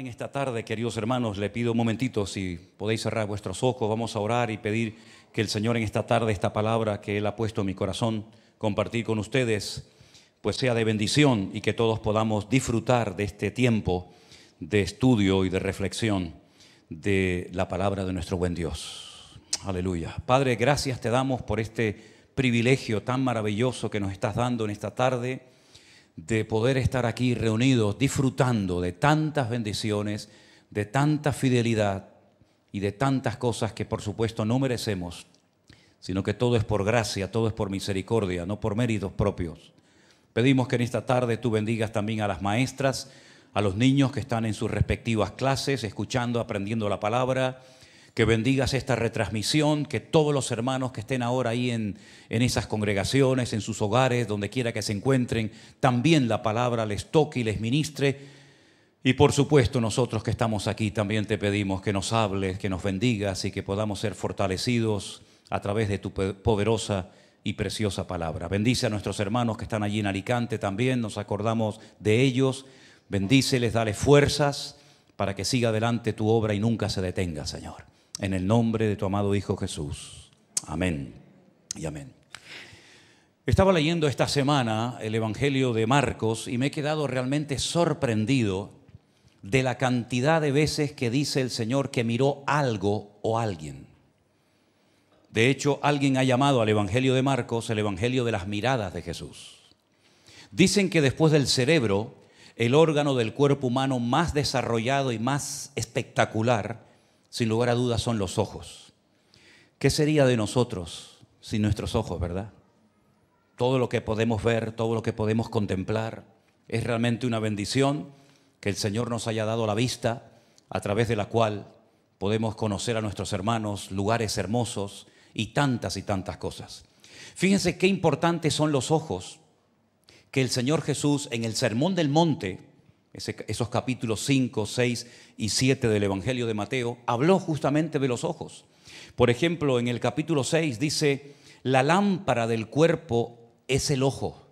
en esta tarde, queridos hermanos. Le pido un momentito, si podéis cerrar vuestros ojos, vamos a orar y pedir que el Señor en esta tarde, esta palabra que Él ha puesto en mi corazón, compartir con ustedes, pues sea de bendición y que todos podamos disfrutar de este tiempo de estudio y de reflexión de la palabra de nuestro buen Dios. Aleluya. Padre, gracias te damos por este privilegio tan maravilloso que nos estás dando en esta tarde de poder estar aquí reunidos, disfrutando de tantas bendiciones, de tanta fidelidad y de tantas cosas que por supuesto no merecemos, sino que todo es por gracia, todo es por misericordia, no por méritos propios. Pedimos que en esta tarde tú bendigas también a las maestras, a los niños que están en sus respectivas clases, escuchando, aprendiendo la palabra que bendigas esta retransmisión, que todos los hermanos que estén ahora ahí en, en esas congregaciones, en sus hogares, donde quiera que se encuentren, también la palabra les toque y les ministre. Y por supuesto nosotros que estamos aquí también te pedimos que nos hables, que nos bendigas y que podamos ser fortalecidos a través de tu poderosa y preciosa palabra. Bendice a nuestros hermanos que están allí en Alicante también, nos acordamos de ellos. Bendíceles, dale fuerzas para que siga adelante tu obra y nunca se detenga, Señor en el nombre de tu amado Hijo Jesús. Amén y amén. Estaba leyendo esta semana el Evangelio de Marcos y me he quedado realmente sorprendido de la cantidad de veces que dice el Señor que miró algo o alguien. De hecho, alguien ha llamado al Evangelio de Marcos el Evangelio de las miradas de Jesús. Dicen que después del cerebro, el órgano del cuerpo humano más desarrollado y más espectacular, sin lugar a dudas, son los ojos. ¿Qué sería de nosotros sin nuestros ojos, verdad? Todo lo que podemos ver, todo lo que podemos contemplar, es realmente una bendición que el Señor nos haya dado la vista a través de la cual podemos conocer a nuestros hermanos, lugares hermosos y tantas y tantas cosas. Fíjense qué importantes son los ojos que el Señor Jesús en el Sermón del Monte esos capítulos 5, 6 y 7 del Evangelio de Mateo, habló justamente de los ojos. Por ejemplo, en el capítulo 6 dice, la lámpara del cuerpo es el ojo.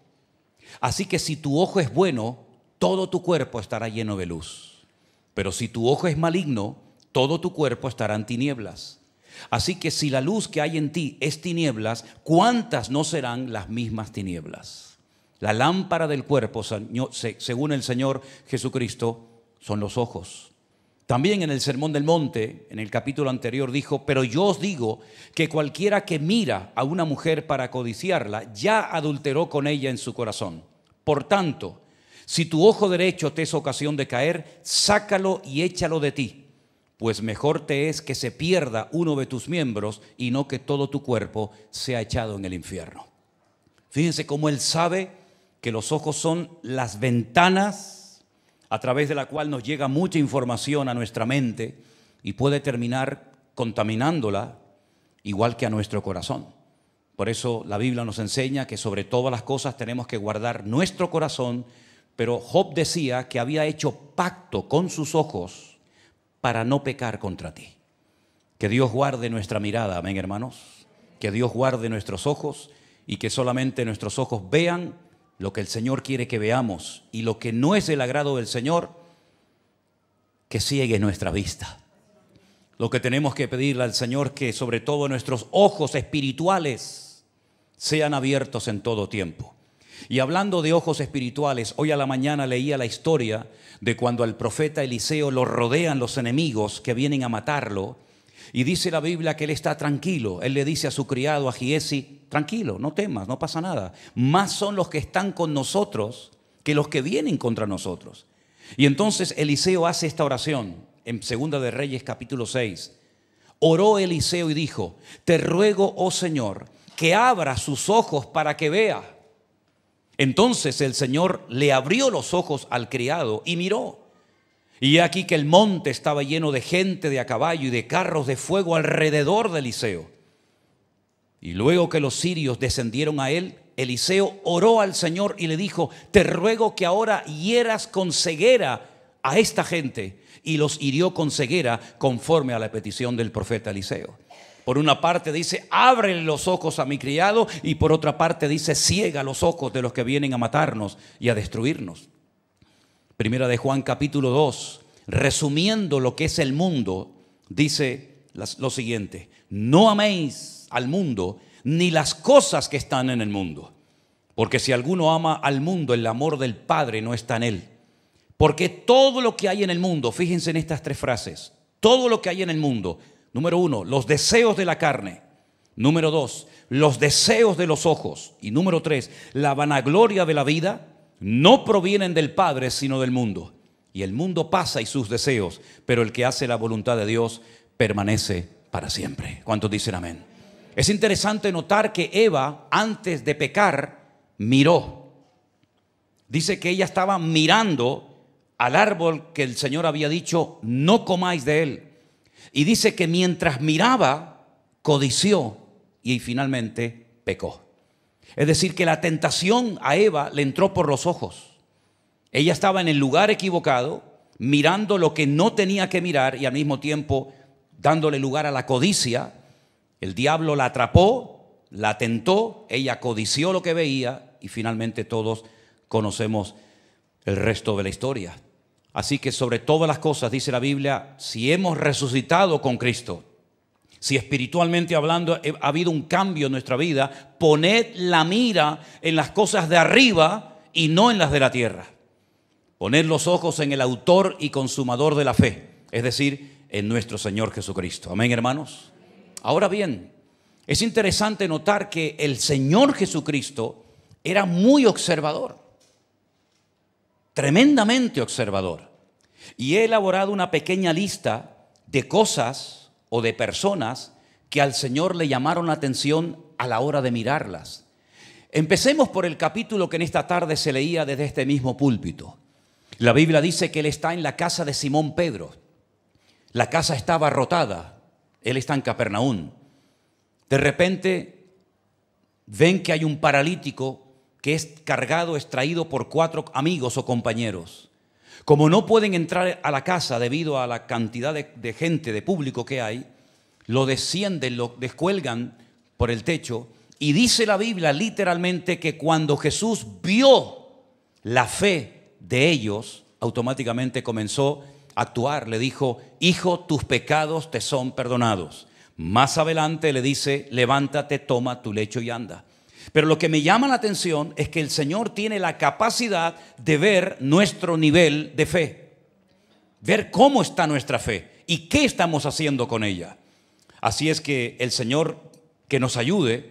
Así que si tu ojo es bueno, todo tu cuerpo estará lleno de luz. Pero si tu ojo es maligno, todo tu cuerpo estará en tinieblas. Así que si la luz que hay en ti es tinieblas, ¿cuántas no serán las mismas tinieblas? La lámpara del cuerpo, según el Señor Jesucristo, son los ojos. También en el Sermón del Monte, en el capítulo anterior, dijo, pero yo os digo que cualquiera que mira a una mujer para codiciarla, ya adulteró con ella en su corazón. Por tanto, si tu ojo derecho te es ocasión de caer, sácalo y échalo de ti, pues mejor te es que se pierda uno de tus miembros y no que todo tu cuerpo sea echado en el infierno. Fíjense cómo él sabe que los ojos son las ventanas a través de la cual nos llega mucha información a nuestra mente y puede terminar contaminándola igual que a nuestro corazón. Por eso la Biblia nos enseña que sobre todas las cosas tenemos que guardar nuestro corazón, pero Job decía que había hecho pacto con sus ojos para no pecar contra ti. Que Dios guarde nuestra mirada, amén hermanos. Que Dios guarde nuestros ojos y que solamente nuestros ojos vean lo que el Señor quiere que veamos y lo que no es el agrado del Señor, que ciegue nuestra vista. Lo que tenemos que pedirle al Señor que sobre todo nuestros ojos espirituales sean abiertos en todo tiempo. Y hablando de ojos espirituales, hoy a la mañana leía la historia de cuando al profeta Eliseo lo rodean los enemigos que vienen a matarlo y dice la Biblia que él está tranquilo. Él le dice a su criado, a Giesi, tranquilo, no temas, no pasa nada. Más son los que están con nosotros que los que vienen contra nosotros. Y entonces Eliseo hace esta oración en Segunda de Reyes capítulo 6. Oró Eliseo y dijo, te ruego, oh Señor, que abra sus ojos para que vea. Entonces el Señor le abrió los ojos al criado y miró. Y aquí que el monte estaba lleno de gente de a caballo y de carros de fuego alrededor de Eliseo. Y luego que los sirios descendieron a él, Eliseo oró al Señor y le dijo, te ruego que ahora hieras con ceguera a esta gente. Y los hirió con ceguera conforme a la petición del profeta Eliseo. Por una parte dice, Abre los ojos a mi criado y por otra parte dice, ciega los ojos de los que vienen a matarnos y a destruirnos. Primera de Juan capítulo 2, resumiendo lo que es el mundo, dice lo siguiente, no améis al mundo ni las cosas que están en el mundo, porque si alguno ama al mundo, el amor del Padre no está en él. Porque todo lo que hay en el mundo, fíjense en estas tres frases, todo lo que hay en el mundo, número uno, los deseos de la carne, número dos, los deseos de los ojos, y número tres, la vanagloria de la vida, no provienen del Padre, sino del mundo. Y el mundo pasa y sus deseos, pero el que hace la voluntad de Dios permanece para siempre. ¿Cuántos dicen amén? Es interesante notar que Eva, antes de pecar, miró. Dice que ella estaba mirando al árbol que el Señor había dicho, no comáis de él. Y dice que mientras miraba, codició y finalmente pecó. Es decir, que la tentación a Eva le entró por los ojos. Ella estaba en el lugar equivocado, mirando lo que no tenía que mirar y al mismo tiempo dándole lugar a la codicia. El diablo la atrapó, la tentó, ella codició lo que veía y finalmente todos conocemos el resto de la historia. Así que sobre todas las cosas, dice la Biblia, si hemos resucitado con Cristo, si espiritualmente hablando ha habido un cambio en nuestra vida, poned la mira en las cosas de arriba y no en las de la tierra. Poned los ojos en el autor y consumador de la fe, es decir, en nuestro Señor Jesucristo. Amén, hermanos. Ahora bien, es interesante notar que el Señor Jesucristo era muy observador, tremendamente observador. Y he elaborado una pequeña lista de cosas o de personas que al Señor le llamaron la atención a la hora de mirarlas. Empecemos por el capítulo que en esta tarde se leía desde este mismo púlpito. La Biblia dice que él está en la casa de Simón Pedro. La casa estaba rotada, Él está en Capernaum. De repente ven que hay un paralítico que es cargado, extraído por cuatro amigos o compañeros. Como no pueden entrar a la casa debido a la cantidad de, gente, de público que hay, lo descienden, lo descuelgan por el techo. Y dice la Biblia literalmente que cuando Jesús vio la fe de ellos, automáticamente comenzó a actuar. Le dijo, Hijo, tus pecados te son perdonados. Más adelante le dice, levántate, toma tu lecho y anda. Pero lo que me llama la atención es que el Señor tiene la capacidad de ver nuestro nivel de fe, ver cómo está nuestra fe y qué estamos haciendo con ella. Así es que el Señor que nos ayude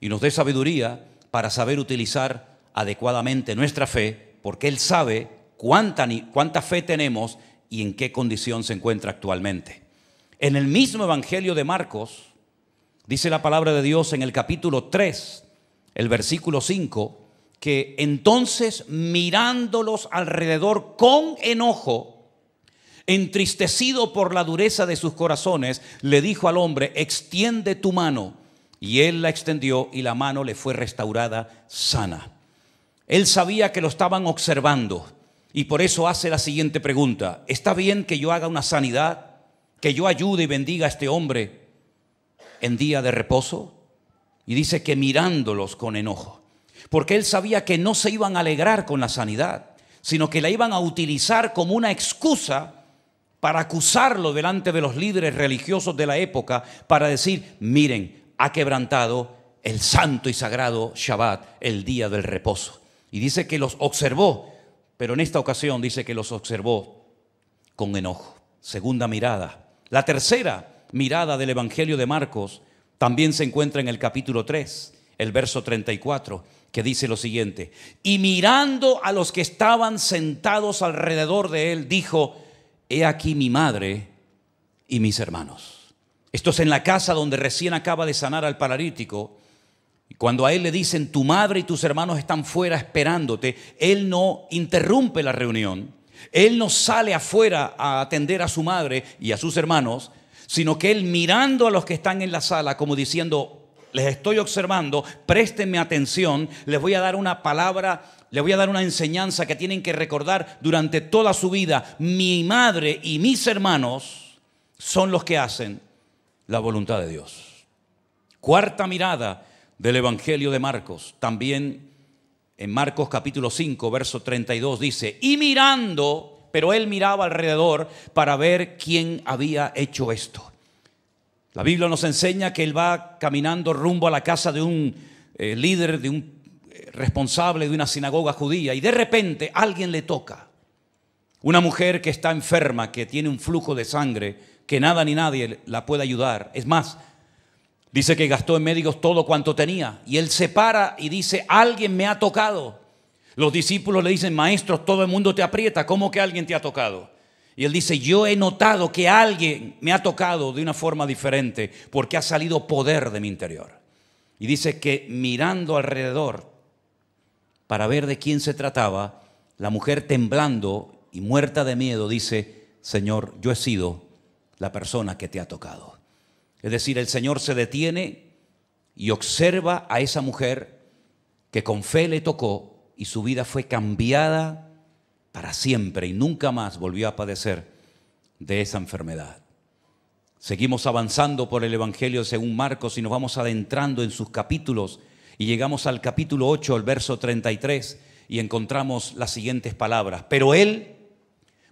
y nos dé sabiduría para saber utilizar adecuadamente nuestra fe, porque Él sabe cuánta, cuánta fe tenemos y en qué condición se encuentra actualmente. En el mismo Evangelio de Marcos, dice la palabra de Dios en el capítulo 3, el versículo 5, que entonces mirándolos alrededor con enojo, entristecido por la dureza de sus corazones, le dijo al hombre, extiende tu mano. Y él la extendió y la mano le fue restaurada sana. Él sabía que lo estaban observando y por eso hace la siguiente pregunta. ¿Está bien que yo haga una sanidad? ¿Que yo ayude y bendiga a este hombre en día de reposo? y dice que mirándolos con enojo, porque él sabía que no se iban a alegrar con la sanidad, sino que la iban a utilizar como una excusa para acusarlo delante de los líderes religiosos de la época, para decir, miren, ha quebrantado el santo y sagrado Shabbat, el día del reposo. Y dice que los observó, pero en esta ocasión dice que los observó con enojo. Segunda mirada. La tercera mirada del Evangelio de Marcos también se encuentra en el capítulo 3, el verso 34, que dice lo siguiente, y mirando a los que estaban sentados alrededor de él, dijo, he aquí mi madre y mis hermanos. Esto es en la casa donde recién acaba de sanar al paralítico. y Cuando a él le dicen, tu madre y tus hermanos están fuera esperándote, él no interrumpe la reunión, él no sale afuera a atender a su madre y a sus hermanos, sino que él mirando a los que están en la sala como diciendo, les estoy observando, préstenme atención, les voy a dar una palabra, les voy a dar una enseñanza que tienen que recordar durante toda su vida. Mi madre y mis hermanos son los que hacen la voluntad de Dios. Cuarta mirada del Evangelio de Marcos, también en Marcos capítulo 5, verso 32 dice, y mirando pero él miraba alrededor para ver quién había hecho esto. La Biblia nos enseña que él va caminando rumbo a la casa de un eh, líder, de un eh, responsable de una sinagoga judía, y de repente alguien le toca. Una mujer que está enferma, que tiene un flujo de sangre, que nada ni nadie la puede ayudar. Es más, dice que gastó en médicos todo cuanto tenía. Y él se para y dice, alguien me ha tocado. Los discípulos le dicen, maestro, todo el mundo te aprieta, ¿cómo que alguien te ha tocado? Y él dice, yo he notado que alguien me ha tocado de una forma diferente porque ha salido poder de mi interior. Y dice que mirando alrededor para ver de quién se trataba, la mujer temblando y muerta de miedo dice, Señor, yo he sido la persona que te ha tocado. Es decir, el Señor se detiene y observa a esa mujer que con fe le tocó y su vida fue cambiada para siempre y nunca más volvió a padecer de esa enfermedad. Seguimos avanzando por el Evangelio según Marcos y nos vamos adentrando en sus capítulos y llegamos al capítulo 8, al verso 33 y encontramos las siguientes palabras. Pero él,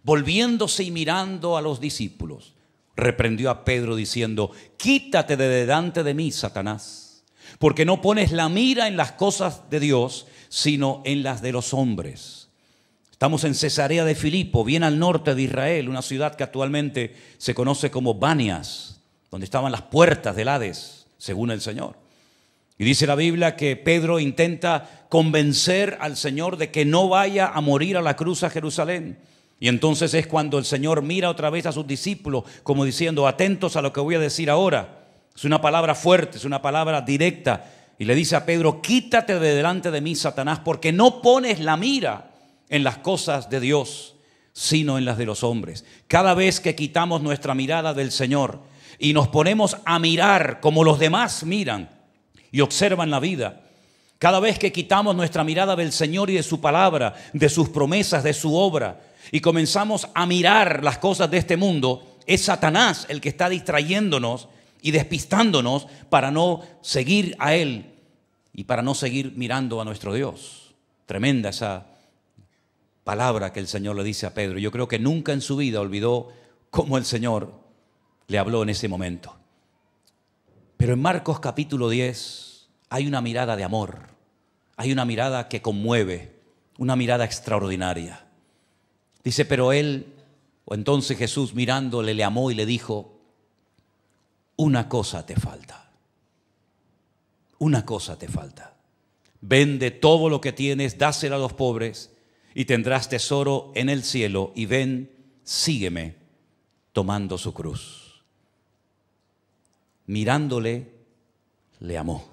volviéndose y mirando a los discípulos, reprendió a Pedro diciendo, quítate de delante de mí, Satanás, porque no pones la mira en las cosas de Dios, sino en las de los hombres. Estamos en Cesarea de Filipo, bien al norte de Israel, una ciudad que actualmente se conoce como Banias, donde estaban las puertas del Hades, según el Señor. Y dice la Biblia que Pedro intenta convencer al Señor de que no vaya a morir a la cruz a Jerusalén. Y entonces es cuando el Señor mira otra vez a sus discípulos como diciendo, atentos a lo que voy a decir ahora. Es una palabra fuerte, es una palabra directa, y le dice a Pedro, quítate de delante de mí, Satanás, porque no pones la mira en las cosas de Dios, sino en las de los hombres. Cada vez que quitamos nuestra mirada del Señor y nos ponemos a mirar como los demás miran y observan la vida, cada vez que quitamos nuestra mirada del Señor y de su palabra, de sus promesas, de su obra, y comenzamos a mirar las cosas de este mundo, es Satanás el que está distrayéndonos y despistándonos para no seguir a Él y para no seguir mirando a nuestro Dios. Tremenda esa palabra que el Señor le dice a Pedro. Yo creo que nunca en su vida olvidó cómo el Señor le habló en ese momento. Pero en Marcos capítulo 10 hay una mirada de amor, hay una mirada que conmueve, una mirada extraordinaria. Dice, pero él, o entonces Jesús mirándole, le amó y le dijo, una cosa te falta. Una cosa te falta. Vende todo lo que tienes, dáselo a los pobres y tendrás tesoro en el cielo. Y ven, sígueme tomando su cruz. Mirándole, le amó.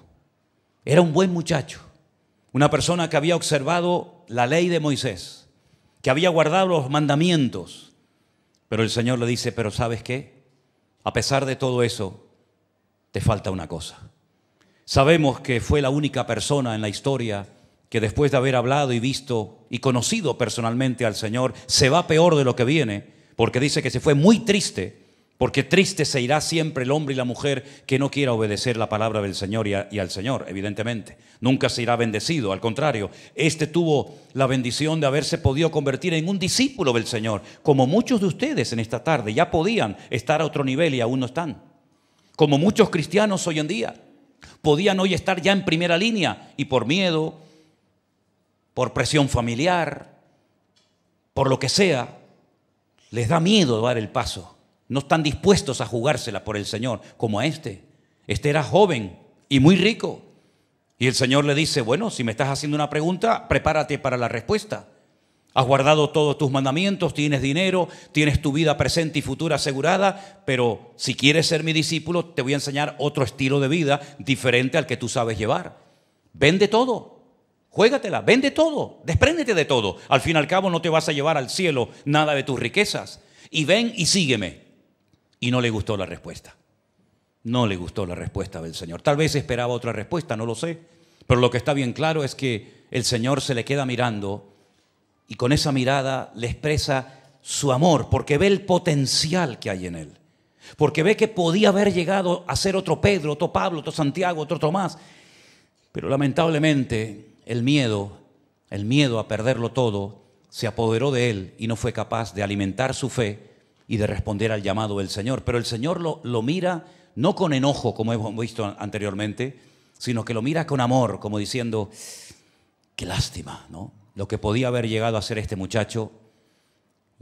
Era un buen muchacho, una persona que había observado la ley de Moisés, que había guardado los mandamientos. Pero el Señor le dice, pero ¿sabes qué? A pesar de todo eso, te falta una cosa. Sabemos que fue la única persona en la historia que después de haber hablado y visto y conocido personalmente al Señor, se va peor de lo que viene, porque dice que se fue muy triste porque triste se irá siempre el hombre y la mujer que no quiera obedecer la palabra del Señor y, al Señor, evidentemente. Nunca se irá bendecido, al contrario, este tuvo la bendición de haberse podido convertir en un discípulo del Señor, como muchos de ustedes en esta tarde ya podían estar a otro nivel y aún no están. Como muchos cristianos hoy en día podían hoy estar ya en primera línea y por miedo, por presión familiar, por lo que sea, les da miedo dar el paso no están dispuestos a jugársela por el Señor, como a este. Este era joven y muy rico. Y el Señor le dice, bueno, si me estás haciendo una pregunta, prepárate para la respuesta. Has guardado todos tus mandamientos, tienes dinero, tienes tu vida presente y futura asegurada, pero si quieres ser mi discípulo, te voy a enseñar otro estilo de vida diferente al que tú sabes llevar. Vende todo, juégatela, vende todo, despréndete de todo. Al fin y al cabo no te vas a llevar al cielo nada de tus riquezas. Y ven y sígueme. Y no le gustó la respuesta. No le gustó la respuesta del Señor. Tal vez esperaba otra respuesta, no lo sé. Pero lo que está bien claro es que el Señor se le queda mirando y con esa mirada le expresa su amor, porque ve el potencial que hay en él. Porque ve que podía haber llegado a ser otro Pedro, otro Pablo, otro Santiago, otro Tomás. Pero lamentablemente el miedo, el miedo a perderlo todo, se apoderó de él y no fue capaz de alimentar su fe y de responder al llamado del Señor. Pero el Señor lo, lo mira no con enojo, como hemos visto anteriormente, sino que lo mira con amor, como diciendo, qué lástima, ¿no? Lo que podía haber llegado a ser este muchacho,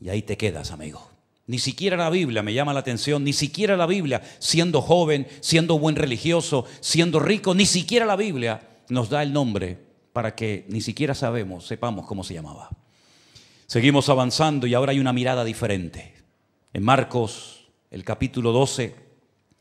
y ahí te quedas, amigo. Ni siquiera la Biblia me llama la atención, ni siquiera la Biblia, siendo joven, siendo buen religioso, siendo rico, ni siquiera la Biblia nos da el nombre para que ni siquiera sabemos, sepamos cómo se llamaba. Seguimos avanzando y ahora hay una mirada diferente. En Marcos, el capítulo 12,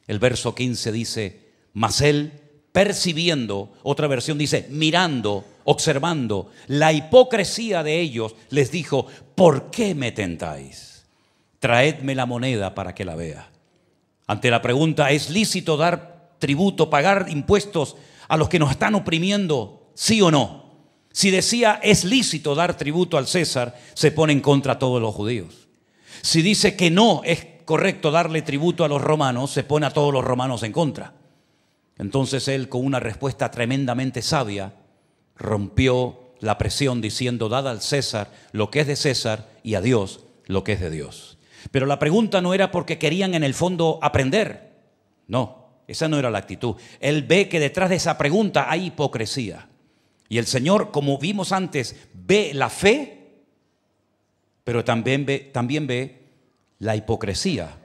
el verso 15 dice, mas él percibiendo, otra versión dice, mirando, observando la hipocresía de ellos, les dijo, ¿por qué me tentáis? Traedme la moneda para que la vea. Ante la pregunta, ¿es lícito dar tributo, pagar impuestos a los que nos están oprimiendo? ¿Sí o no? Si decía, es lícito dar tributo al César, se pone en contra a todos los judíos. Si dice que no es correcto darle tributo a los romanos, se pone a todos los romanos en contra. Entonces él, con una respuesta tremendamente sabia, rompió la presión diciendo, dad al César lo que es de César y a Dios lo que es de Dios. Pero la pregunta no era porque querían en el fondo aprender. No, esa no era la actitud. Él ve que detrás de esa pregunta hay hipocresía. Y el Señor, como vimos antes, ve la fe pero también ve, también ve la hipocresía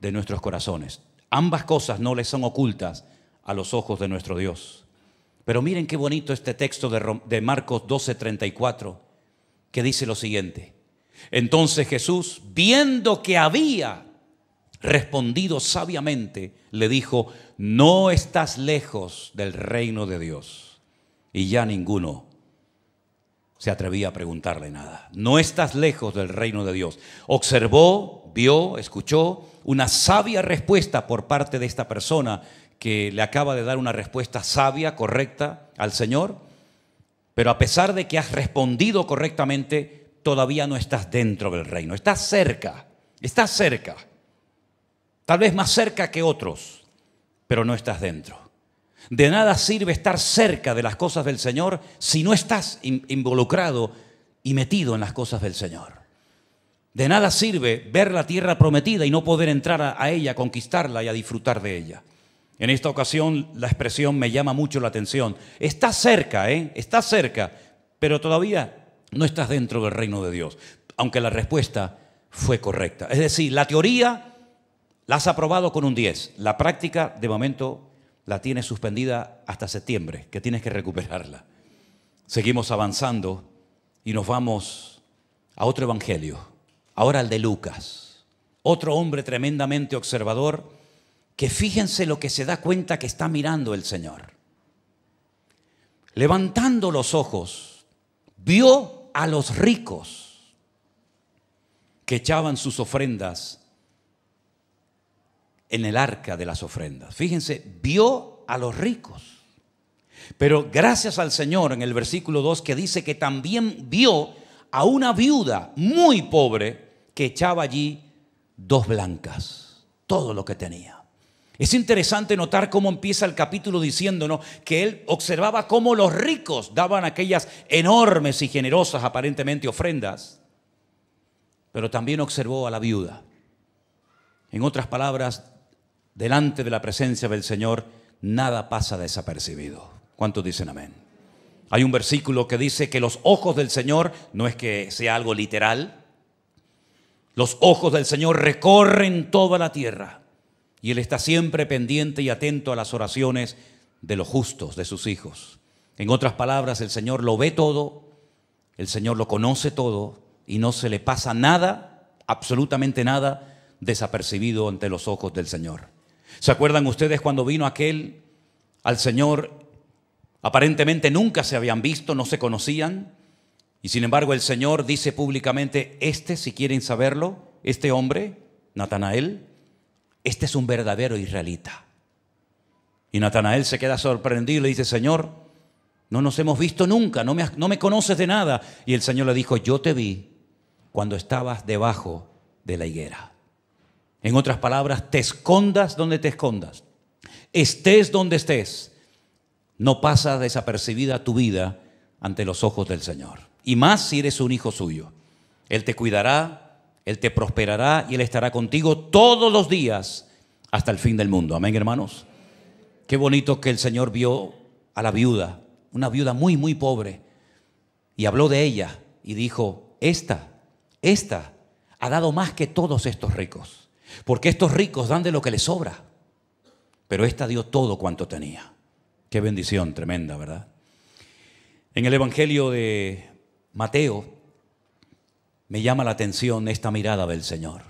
de nuestros corazones. Ambas cosas no le son ocultas a los ojos de nuestro Dios. Pero miren qué bonito este texto de, de Marcos 12:34, que dice lo siguiente. Entonces Jesús, viendo que había respondido sabiamente, le dijo, no estás lejos del reino de Dios. Y ya ninguno se atrevía a preguntarle nada. No estás lejos del reino de Dios. Observó, vio, escuchó una sabia respuesta por parte de esta persona que le acaba de dar una respuesta sabia, correcta al Señor, pero a pesar de que has respondido correctamente, todavía no estás dentro del reino, estás cerca, estás cerca, tal vez más cerca que otros, pero no estás dentro. De nada sirve estar cerca de las cosas del Señor si no estás involucrado y metido en las cosas del Señor. De nada sirve ver la tierra prometida y no poder entrar a, ella, conquistarla y a disfrutar de ella. En esta ocasión la expresión me llama mucho la atención. Estás cerca, ¿eh? Está cerca, pero todavía no estás dentro del reino de Dios. Aunque la respuesta fue correcta. Es decir, la teoría la has aprobado con un 10, la práctica de momento la tienes suspendida hasta septiembre, que tienes que recuperarla. Seguimos avanzando y nos vamos a otro evangelio, ahora al de Lucas, otro hombre tremendamente observador, que fíjense lo que se da cuenta que está mirando el Señor. Levantando los ojos, vio a los ricos que echaban sus ofrendas en el arca de las ofrendas. Fíjense, vio a los ricos. Pero gracias al Señor en el versículo 2 que dice que también vio a una viuda muy pobre que echaba allí dos blancas, todo lo que tenía. Es interesante notar cómo empieza el capítulo diciéndonos que él observaba cómo los ricos daban aquellas enormes y generosas aparentemente ofrendas, pero también observó a la viuda. En otras palabras, delante de la presencia del Señor, nada pasa desapercibido. ¿Cuántos dicen amén? Hay un versículo que dice que los ojos del Señor, no es que sea algo literal, los ojos del Señor recorren toda la tierra y Él está siempre pendiente y atento a las oraciones de los justos, de sus hijos. En otras palabras, el Señor lo ve todo, el Señor lo conoce todo y no se le pasa nada, absolutamente nada, desapercibido ante los ojos del Señor. ¿Se acuerdan ustedes cuando vino aquel al Señor? Aparentemente nunca se habían visto, no se conocían. Y sin embargo el Señor dice públicamente, este, si quieren saberlo, este hombre, Natanael, este es un verdadero israelita. Y Natanael se queda sorprendido y le dice, Señor, no nos hemos visto nunca, no me, no me conoces de nada. Y el Señor le dijo, yo te vi cuando estabas debajo de la higuera. En otras palabras, te escondas donde te escondas, estés donde estés, no pasa desapercibida tu vida ante los ojos del Señor. Y más si eres un hijo suyo. Él te cuidará, Él te prosperará y Él estará contigo todos los días hasta el fin del mundo. Amén, hermanos. Qué bonito que el Señor vio a la viuda, una viuda muy, muy pobre, y habló de ella y dijo, esta, esta ha dado más que todos estos ricos. Porque estos ricos dan de lo que les sobra. Pero esta dio todo cuanto tenía. Qué bendición tremenda, ¿verdad? En el Evangelio de Mateo me llama la atención esta mirada del Señor.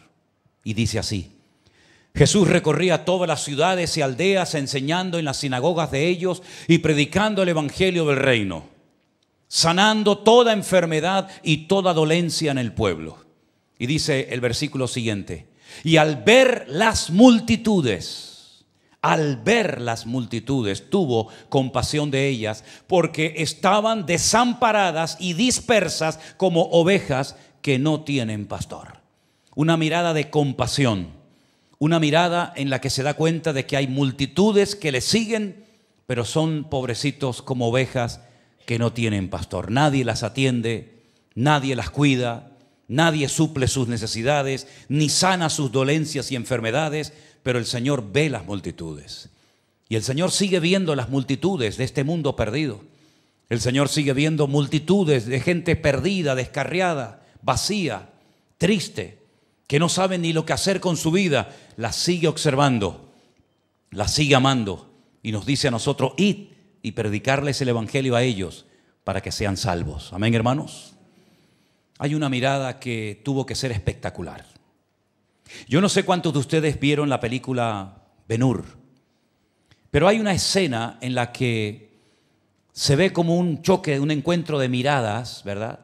Y dice así, Jesús recorría todas las ciudades y aldeas enseñando en las sinagogas de ellos y predicando el Evangelio del reino, sanando toda enfermedad y toda dolencia en el pueblo. Y dice el versículo siguiente, y al ver las multitudes, al ver las multitudes, tuvo compasión de ellas, porque estaban desamparadas y dispersas como ovejas que no tienen pastor. Una mirada de compasión, una mirada en la que se da cuenta de que hay multitudes que le siguen, pero son pobrecitos como ovejas que no tienen pastor. Nadie las atiende, nadie las cuida, Nadie suple sus necesidades, ni sana sus dolencias y enfermedades, pero el Señor ve las multitudes. Y el Señor sigue viendo las multitudes de este mundo perdido. El Señor sigue viendo multitudes de gente perdida, descarriada, vacía, triste, que no sabe ni lo que hacer con su vida. La sigue observando, la sigue amando y nos dice a nosotros, id y predicarles el Evangelio a ellos para que sean salvos. Amén, hermanos hay una mirada que tuvo que ser espectacular. Yo no sé cuántos de ustedes vieron la película Benur, pero hay una escena en la que se ve como un choque, un encuentro de miradas, ¿verdad?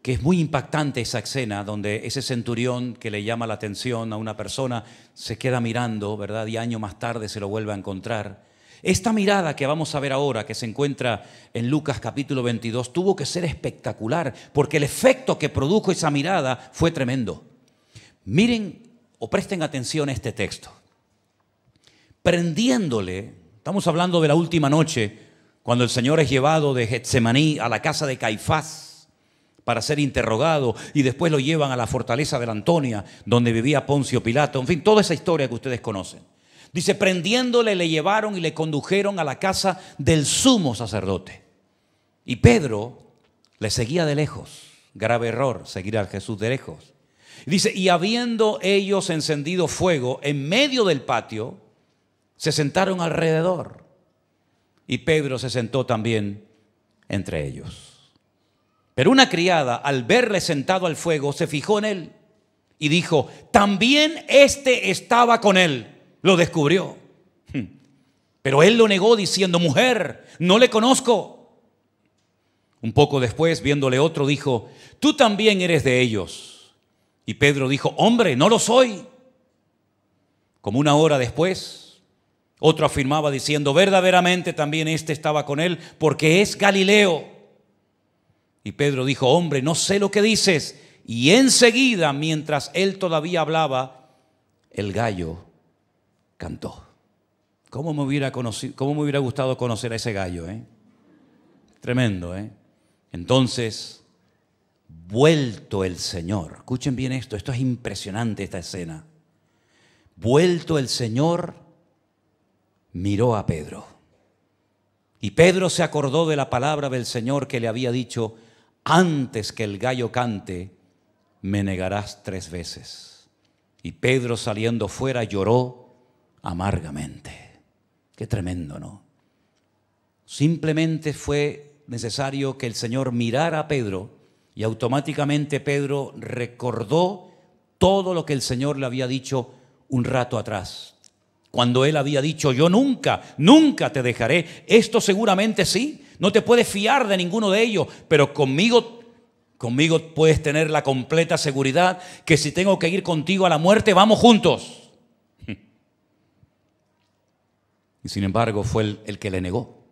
Que es muy impactante esa escena donde ese centurión que le llama la atención a una persona se queda mirando, ¿verdad? Y año más tarde se lo vuelve a encontrar. Esta mirada que vamos a ver ahora, que se encuentra en Lucas capítulo 22, tuvo que ser espectacular, porque el efecto que produjo esa mirada fue tremendo. Miren o presten atención a este texto. Prendiéndole, estamos hablando de la última noche, cuando el Señor es llevado de Getsemaní a la casa de Caifás para ser interrogado y después lo llevan a la fortaleza de la Antonia, donde vivía Poncio Pilato, en fin, toda esa historia que ustedes conocen. Dice, prendiéndole le llevaron y le condujeron a la casa del sumo sacerdote. Y Pedro le seguía de lejos. Grave error, seguir a Jesús de lejos. Dice, y habiendo ellos encendido fuego en medio del patio, se sentaron alrededor. Y Pedro se sentó también entre ellos. Pero una criada, al verle sentado al fuego, se fijó en él y dijo, también éste estaba con él lo descubrió. Pero él lo negó diciendo, mujer, no le conozco. Un poco después, viéndole otro, dijo, tú también eres de ellos. Y Pedro dijo, hombre, no lo soy. Como una hora después, otro afirmaba diciendo, verdaderamente también éste estaba con él, porque es Galileo. Y Pedro dijo, hombre, no sé lo que dices. Y enseguida, mientras él todavía hablaba, el gallo cantó. ¿Cómo me hubiera, conocido, cómo me hubiera gustado conocer a ese gallo? Eh? Tremendo, ¿eh? Entonces, vuelto el Señor, escuchen bien esto, esto es impresionante esta escena. Vuelto el Señor, miró a Pedro. Y Pedro se acordó de la palabra del Señor que le había dicho, antes que el gallo cante, me negarás tres veces. Y Pedro saliendo fuera lloró amargamente. Qué tremendo, ¿no? Simplemente fue necesario que el Señor mirara a Pedro y automáticamente Pedro recordó todo lo que el Señor le había dicho un rato atrás. Cuando él había dicho, yo nunca, nunca te dejaré. Esto seguramente sí, no te puedes fiar de ninguno de ellos, pero conmigo, conmigo puedes tener la completa seguridad que si tengo que ir contigo a la muerte, vamos juntos. Y sin embargo fue el, el que le negó.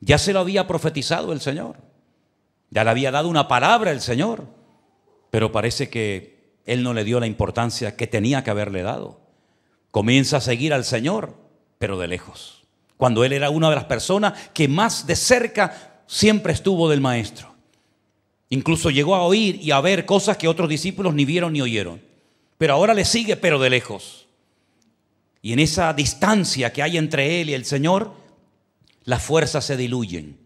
Ya se lo había profetizado el Señor. Ya le había dado una palabra el Señor. Pero parece que él no le dio la importancia que tenía que haberle dado. Comienza a seguir al Señor, pero de lejos. Cuando él era una de las personas que más de cerca siempre estuvo del Maestro. Incluso llegó a oír y a ver cosas que otros discípulos ni vieron ni oyeron. Pero ahora le sigue, pero de lejos. Y en esa distancia que hay entre él y el Señor, las fuerzas se diluyen.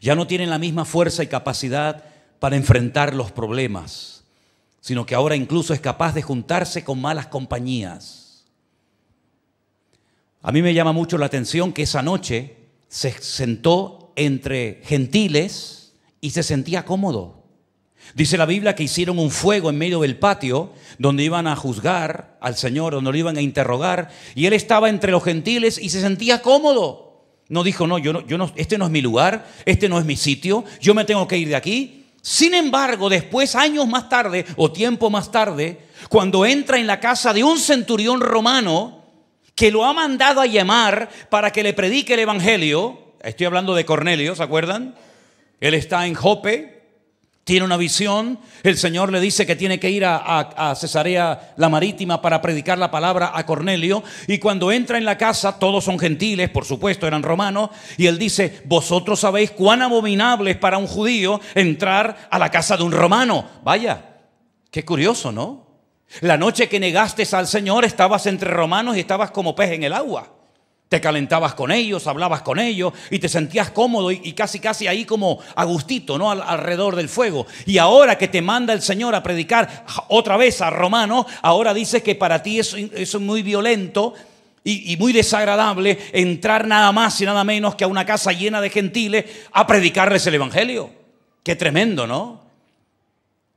Ya no tienen la misma fuerza y capacidad para enfrentar los problemas, sino que ahora incluso es capaz de juntarse con malas compañías. A mí me llama mucho la atención que esa noche se sentó entre gentiles y se sentía cómodo. Dice la Biblia que hicieron un fuego en medio del patio donde iban a juzgar al Señor, donde lo iban a interrogar, y él estaba entre los gentiles y se sentía cómodo. No dijo, no, yo no, yo no, este no es mi lugar, este no es mi sitio, yo me tengo que ir de aquí. Sin embargo, después, años más tarde o tiempo más tarde, cuando entra en la casa de un centurión romano que lo ha mandado a llamar para que le predique el Evangelio, estoy hablando de Cornelio, ¿se acuerdan? Él está en Jope, tiene una visión, el Señor le dice que tiene que ir a, Cesarea la Marítima para predicar la palabra a Cornelio, y cuando entra en la casa, todos son gentiles, por supuesto, eran romanos, y él dice, vosotros sabéis cuán abominable es para un judío entrar a la casa de un romano. Vaya, qué curioso, ¿no? La noche que negaste al Señor estabas entre romanos y estabas como pez en el agua. Te calentabas con ellos, hablabas con ellos y te sentías cómodo y, casi casi ahí como a gustito, ¿no? alrededor del fuego. Y ahora que te manda el Señor a predicar otra vez a Romano, ahora dices que para ti eso es muy violento, y, y, muy desagradable entrar nada más y nada menos que a una casa llena de gentiles a predicarles el Evangelio. Qué tremendo, ¿no?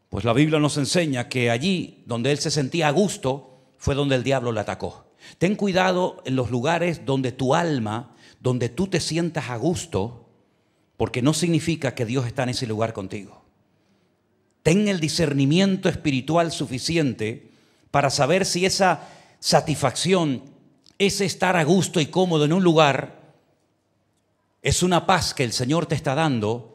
Pues la Biblia nos enseña que allí donde él se sentía a gusto fue donde el diablo le atacó. Ten cuidado en los lugares donde tu alma, donde tú te sientas a gusto, porque no significa que Dios está en ese lugar contigo. Ten el discernimiento espiritual suficiente para saber si esa satisfacción, ese estar a gusto y cómodo en un lugar, es una paz que el Señor te está dando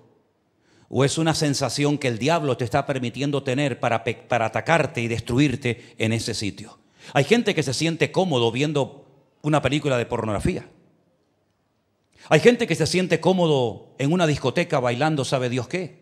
o es una sensación que el diablo te está permitiendo tener para, para atacarte y destruirte en ese sitio. Hay gente que se siente cómodo viendo una película de pornografía. Hay gente que se siente cómodo en una discoteca bailando, sabe Dios qué.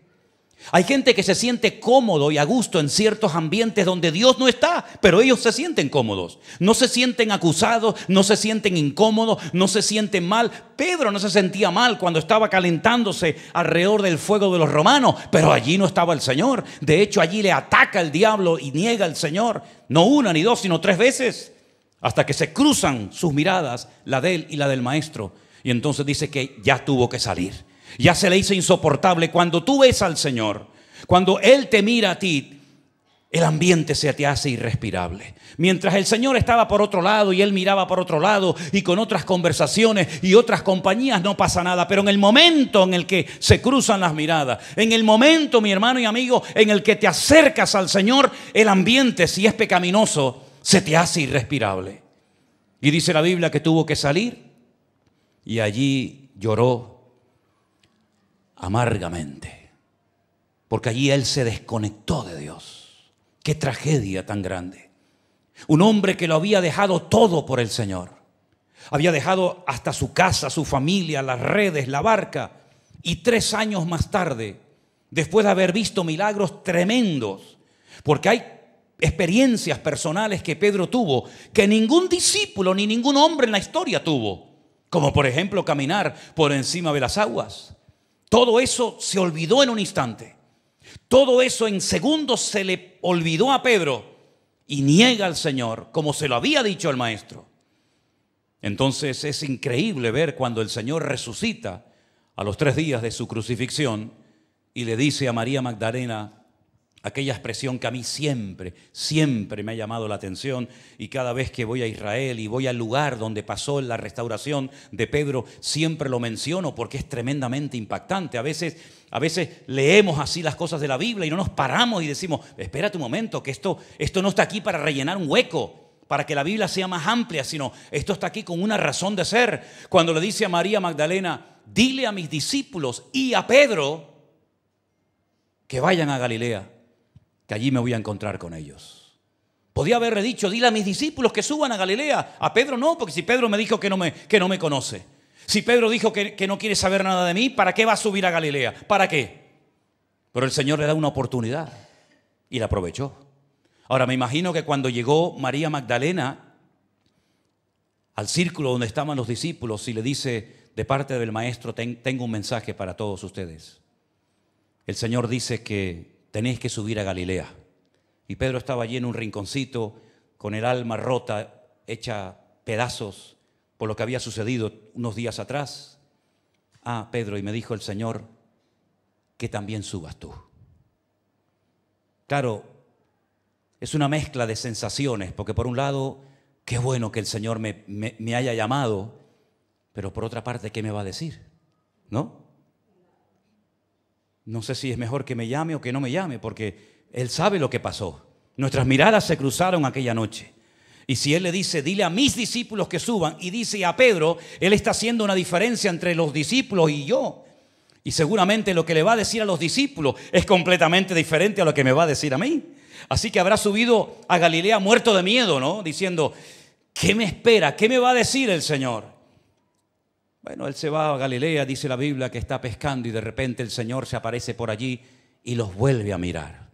Hay gente que se siente cómodo y a gusto en ciertos ambientes donde Dios no está, pero ellos se sienten cómodos. No se sienten acusados, no se sienten incómodos, no se sienten mal. Pedro no se sentía mal cuando estaba calentándose alrededor del fuego de los romanos, pero allí no estaba el Señor. De hecho, allí le ataca el diablo y niega al Señor, no una ni dos, sino tres veces, hasta que se cruzan sus miradas, la de él y la del maestro. Y entonces dice que ya tuvo que salir ya se le hizo insoportable. Cuando tú ves al Señor, cuando Él te mira a ti, el ambiente se te hace irrespirable. Mientras el Señor estaba por otro lado y Él miraba por otro lado y con otras conversaciones y otras compañías no pasa nada. Pero en el momento en el que se cruzan las miradas, en el momento, mi hermano y amigo, en el que te acercas al Señor, el ambiente, si es pecaminoso, se te hace irrespirable. Y dice la Biblia que tuvo que salir y allí lloró amargamente, porque allí él se desconectó de Dios. Qué tragedia tan grande. Un hombre que lo había dejado todo por el Señor. Había dejado hasta su casa, su familia, las redes, la barca. Y tres años más tarde, después de haber visto milagros tremendos, porque hay experiencias personales que Pedro tuvo, que ningún discípulo ni ningún hombre en la historia tuvo, como por ejemplo caminar por encima de las aguas, todo eso se olvidó en un instante. Todo eso en segundos se le olvidó a Pedro y niega al Señor como se lo había dicho el maestro. Entonces es increíble ver cuando el Señor resucita a los tres días de su crucifixión y le dice a María Magdalena, aquella expresión que a mí siempre, siempre me ha llamado la atención y cada vez que voy a Israel y voy al lugar donde pasó la restauración de Pedro, siempre lo menciono porque es tremendamente impactante. A veces, a veces leemos así las cosas de la Biblia y no nos paramos y decimos, espérate un momento, que esto, esto no está aquí para rellenar un hueco para que la Biblia sea más amplia, sino esto está aquí con una razón de ser. Cuando le dice a María Magdalena, dile a mis discípulos y a Pedro que vayan a Galilea que allí me voy a encontrar con ellos. Podía haberle dicho, dile a mis discípulos que suban a Galilea. A Pedro no, porque si Pedro me dijo que no me, que no me conoce. Si Pedro dijo que, que no quiere saber nada de mí, ¿para qué va a subir a Galilea? ¿Para qué? Pero el Señor le da una oportunidad y la aprovechó. Ahora me imagino que cuando llegó María Magdalena al círculo donde estaban los discípulos y le dice, de parte del Maestro, tengo un mensaje para todos ustedes. El Señor dice que tenéis que subir a Galilea. Y Pedro estaba allí en un rinconcito, con el alma rota, hecha pedazos por lo que había sucedido unos días atrás. Ah, Pedro, y me dijo el Señor, que también subas tú. Claro, es una mezcla de sensaciones, porque por un lado, qué bueno que el Señor me, me haya llamado, pero por otra parte, ¿qué me va a decir? ¿No? no sé si es mejor que me llame o que no me llame, porque él sabe lo que pasó. Nuestras miradas se cruzaron aquella noche. Y si él le dice, dile a mis discípulos que suban, y dice a Pedro, él está haciendo una diferencia entre los discípulos y yo. Y seguramente lo que le va a decir a los discípulos es completamente diferente a lo que me va a decir a mí. Así que habrá subido a Galilea muerto de miedo, ¿no? Diciendo, ¿qué me espera? ¿Qué me va a decir el Señor? Bueno, él se va a Galilea, dice la Biblia, que está pescando y de repente el Señor se aparece por allí y los vuelve a mirar,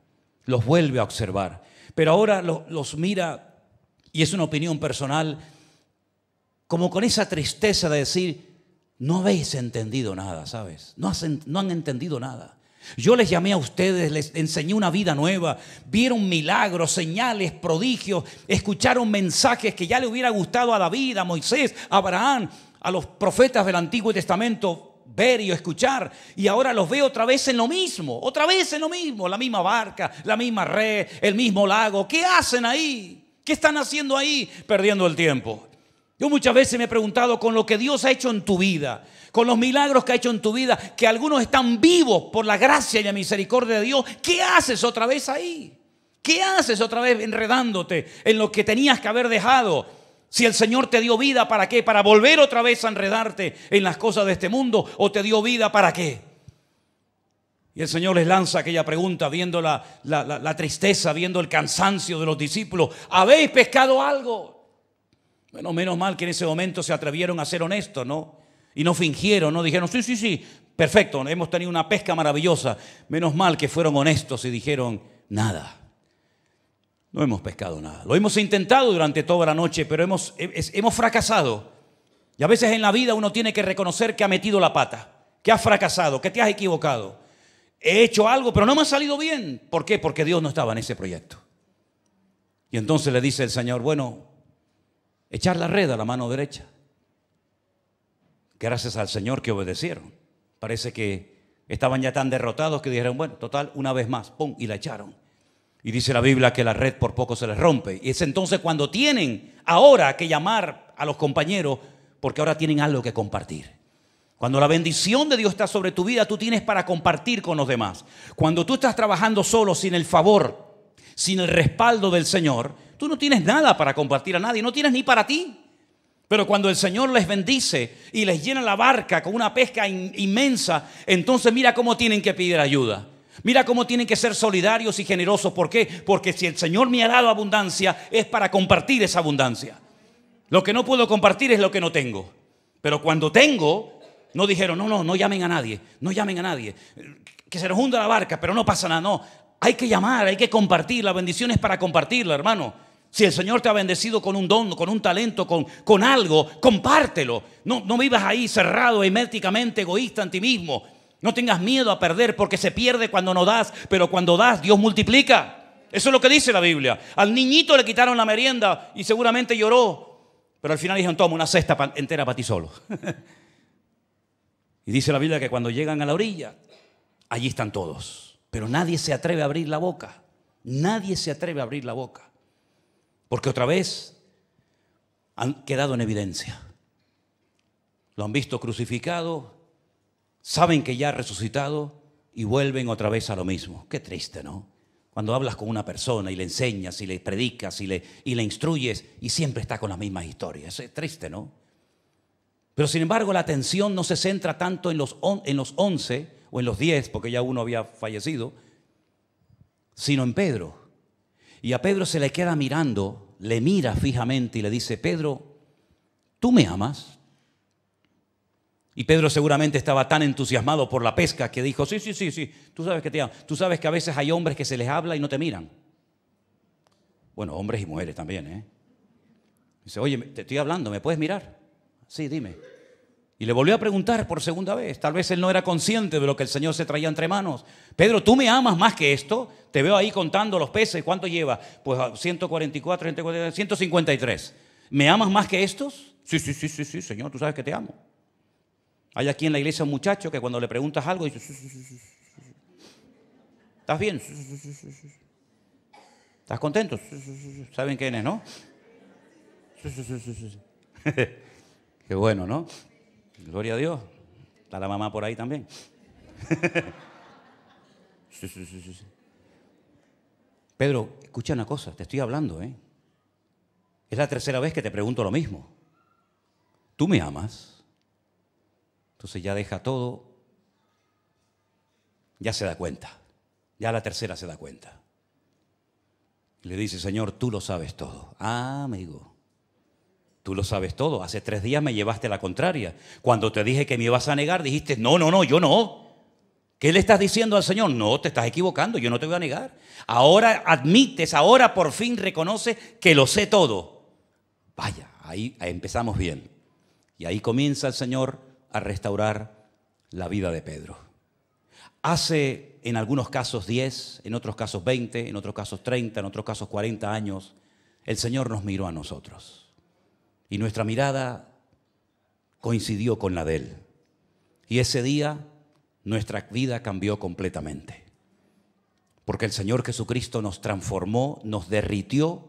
los vuelve a observar. Pero ahora los, mira, y es una opinión personal, como con esa tristeza de decir, no habéis entendido nada, ¿sabes? No, no han entendido nada. Yo les llamé a ustedes, les enseñé una vida nueva, vieron milagros, señales, prodigios, escucharon mensajes que ya le hubiera gustado a David, a Moisés, a Abraham, a los profetas del Antiguo Testamento ver y escuchar. Y ahora los veo otra vez en lo mismo, otra vez en lo mismo, la misma barca, la misma red, el mismo lago. ¿Qué hacen ahí? ¿Qué están haciendo ahí? Perdiendo el tiempo. Yo muchas veces me he preguntado con lo que Dios ha hecho en tu vida, con los milagros que ha hecho en tu vida, que algunos están vivos por la gracia y la misericordia de Dios, ¿qué haces otra vez ahí? ¿Qué haces otra vez enredándote en lo que tenías que haber dejado? Si el Señor te dio vida, ¿para qué? Para volver otra vez a enredarte en las cosas de este mundo. ¿O te dio vida para qué? Y el Señor les lanza aquella pregunta, viendo la, tristeza, viendo el cansancio de los discípulos. ¿Habéis pescado algo? Bueno, menos mal que en ese momento se atrevieron a ser honestos, ¿no? Y no fingieron, no dijeron, sí, sí, sí, perfecto, hemos tenido una pesca maravillosa. Menos mal que fueron honestos y dijeron, nada no hemos pescado nada. Lo hemos intentado durante toda la noche, pero hemos, hemos fracasado. Y a veces en la vida uno tiene que reconocer que ha metido la pata, que ha fracasado, que te has equivocado. He hecho algo, pero no me ha salido bien. ¿Por qué? Porque Dios no estaba en ese proyecto. Y entonces le dice el Señor, bueno, echar la red a la mano derecha. Gracias al Señor que obedecieron. Parece que estaban ya tan derrotados que dijeron, bueno, total, una vez más, pum, y la echaron. Y dice la Biblia que la red por poco se les rompe. Y es entonces cuando tienen ahora que llamar a los compañeros porque ahora tienen algo que compartir. Cuando la bendición de Dios está sobre tu vida, tú tienes para compartir con los demás. Cuando tú estás trabajando solo, sin el favor, sin el respaldo del Señor, tú no tienes nada para compartir a nadie, no tienes ni para ti. Pero cuando el Señor les bendice y les llena la barca con una pesca inmensa, entonces mira cómo tienen que pedir ayuda. Mira cómo tienen que ser solidarios y generosos. ¿Por qué? Porque si el Señor me ha dado abundancia, es para compartir esa abundancia. Lo que no puedo compartir es lo que no tengo. Pero cuando tengo, no dijeron, no, no, no llamen a nadie, no llamen a nadie. Que se nos hunda la barca, pero no pasa nada. No, hay que llamar, hay que compartir. La bendición es para compartirla, hermano. Si el Señor te ha bendecido con un don, con un talento, con, algo, compártelo. No, no vivas ahí cerrado, herméticamente, egoísta en ti mismo. No tengas miedo a perder porque se pierde cuando no das, pero cuando das Dios multiplica. Eso es lo que dice la Biblia. Al niñito le quitaron la merienda y seguramente lloró, pero al final dijeron, toma una cesta entera para ti solo. y dice la Biblia que cuando llegan a la orilla, allí están todos, pero nadie se atreve a abrir la boca. Nadie se atreve a abrir la boca, porque otra vez han quedado en evidencia. Lo han visto crucificado, saben que ya ha resucitado y vuelven otra vez a lo mismo. Qué triste, ¿no? Cuando hablas con una persona y le enseñas y le predicas y le, y instruyes y siempre está con las mismas historias. Es triste, ¿no? Pero sin embargo la atención no se centra tanto en los, en los 11 o en los diez, porque ya uno había fallecido, sino en Pedro. Y a Pedro se le queda mirando, le mira fijamente y le dice, Pedro, ¿tú me amas? Y Pedro seguramente estaba tan entusiasmado por la pesca que dijo, sí, sí, sí, sí, tú sabes que te amo. Tú sabes que a veces hay hombres que se les habla y no te miran. Bueno, hombres y mujeres también, ¿eh? Dice, oye, te estoy hablando, ¿me puedes mirar? Sí, dime. Y le volvió a preguntar por segunda vez. Tal vez él no era consciente de lo que el Señor se traía entre manos. Pedro, ¿tú me amas más que esto? Te veo ahí contando los peces. ¿Cuánto lleva? Pues 144, ah, 153. ¿Me amas más que estos? Sí, sí, sí, sí, sí, Señor, tú sabes que te amo. Hay aquí en la iglesia un muchacho que cuando le preguntas algo dice, ¿estás bien? ¿Estás contento? ¿Saben quién es, no? Qué bueno, ¿no? Gloria a Dios. Está la mamá por ahí también. Pedro, escucha una cosa, te estoy hablando, ¿eh? Es la tercera vez que te pregunto lo mismo. ¿Tú me amas? Entonces ya deja todo, ya se da cuenta, ya la tercera se da cuenta. Le dice, Señor, tú lo sabes todo. Ah, amigo, tú lo sabes todo. Hace tres días me llevaste la contraria. Cuando te dije que me ibas a negar, dijiste, no, no, no, yo no. ¿Qué le estás diciendo al Señor? No, te estás equivocando, yo no te voy a negar. Ahora admites, ahora por fin reconoces que lo sé todo. Vaya, ahí, ahí empezamos bien. Y ahí comienza el Señor a restaurar la vida de Pedro. Hace en algunos casos 10, en otros casos 20, en otros casos 30, en otros casos 40 años, el Señor nos miró a nosotros. Y nuestra mirada coincidió con la de Él. Y ese día nuestra vida cambió completamente. Porque el Señor Jesucristo nos transformó, nos derritió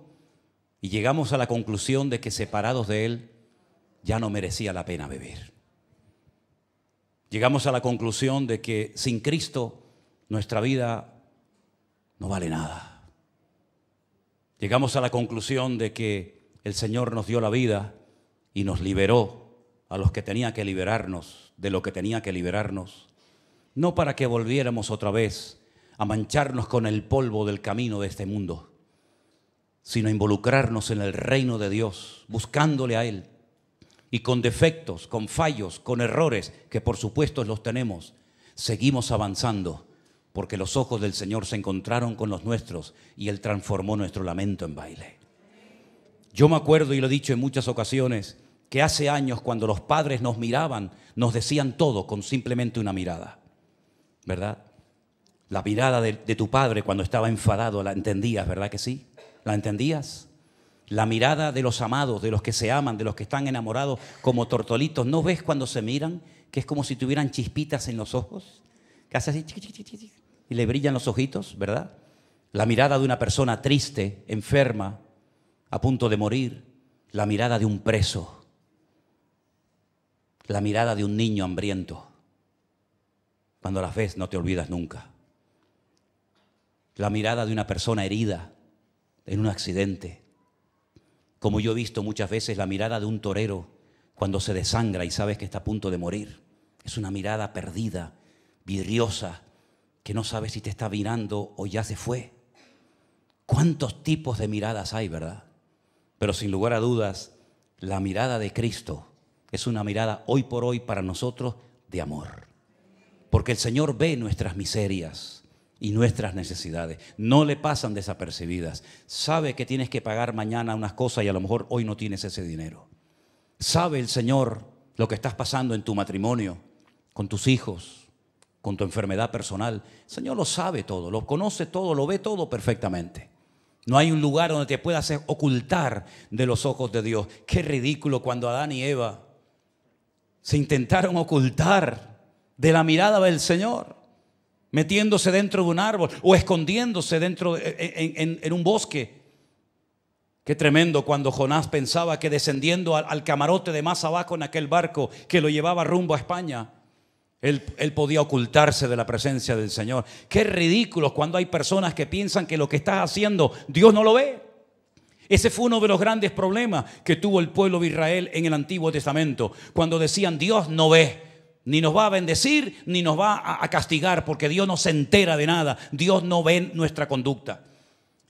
y llegamos a la conclusión de que separados de Él ya no merecía la pena vivir llegamos a la conclusión de que sin Cristo nuestra vida no vale nada. Llegamos a la conclusión de que el Señor nos dio la vida y nos liberó a los que tenía que liberarnos de lo que tenía que liberarnos, no para que volviéramos otra vez a mancharnos con el polvo del camino de este mundo, sino involucrarnos en el reino de Dios, buscándole a Él, y con defectos, con fallos, con errores, que por supuesto los tenemos, seguimos avanzando porque los ojos del Señor se encontraron con los nuestros y Él transformó nuestro lamento en baile. Yo me acuerdo, y lo he dicho en muchas ocasiones, que hace años cuando los padres nos miraban, nos decían todo con simplemente una mirada, ¿verdad? La mirada de, de tu padre cuando estaba enfadado, ¿la entendías, verdad que sí? ¿La entendías? La mirada de los amados, de los que se aman, de los que están enamorados como tortolitos. ¿No ves cuando se miran que es como si tuvieran chispitas en los ojos? Que hace así y le brillan los ojitos, ¿verdad? La mirada de una persona triste, enferma, a punto de morir. La mirada de un preso. La mirada de un niño hambriento. Cuando las ves no te olvidas nunca. La mirada de una persona herida en un accidente como yo he visto muchas veces la mirada de un torero cuando se desangra y sabes que está a punto de morir. Es una mirada perdida, vidriosa, que no sabes si te está mirando o ya se fue. ¿Cuántos tipos de miradas hay, verdad? Pero sin lugar a dudas, la mirada de Cristo es una mirada hoy por hoy para nosotros de amor. Porque el Señor ve nuestras miserias y nuestras necesidades. No le pasan desapercibidas. Sabe que tienes que pagar mañana unas cosas y a lo mejor hoy no tienes ese dinero. Sabe el Señor lo que estás pasando en tu matrimonio, con tus hijos, con tu enfermedad personal. El Señor lo sabe todo, lo conoce todo, lo ve todo perfectamente. No hay un lugar donde te puedas ocultar de los ojos de Dios. Qué ridículo cuando Adán y Eva se intentaron ocultar de la mirada del Señor metiéndose dentro de un árbol o escondiéndose dentro eh, eh, en, un bosque. Qué tremendo cuando Jonás pensaba que descendiendo al, camarote de más abajo en aquel barco que lo llevaba rumbo a España, él, él podía ocultarse de la presencia del Señor. Qué ridículo cuando hay personas que piensan que lo que estás haciendo Dios no lo ve. Ese fue uno de los grandes problemas que tuvo el pueblo de Israel en el Antiguo Testamento, cuando decían Dios no ve. Ni nos va a bendecir, ni nos va a castigar, porque Dios no se entera de nada. Dios no ve nuestra conducta.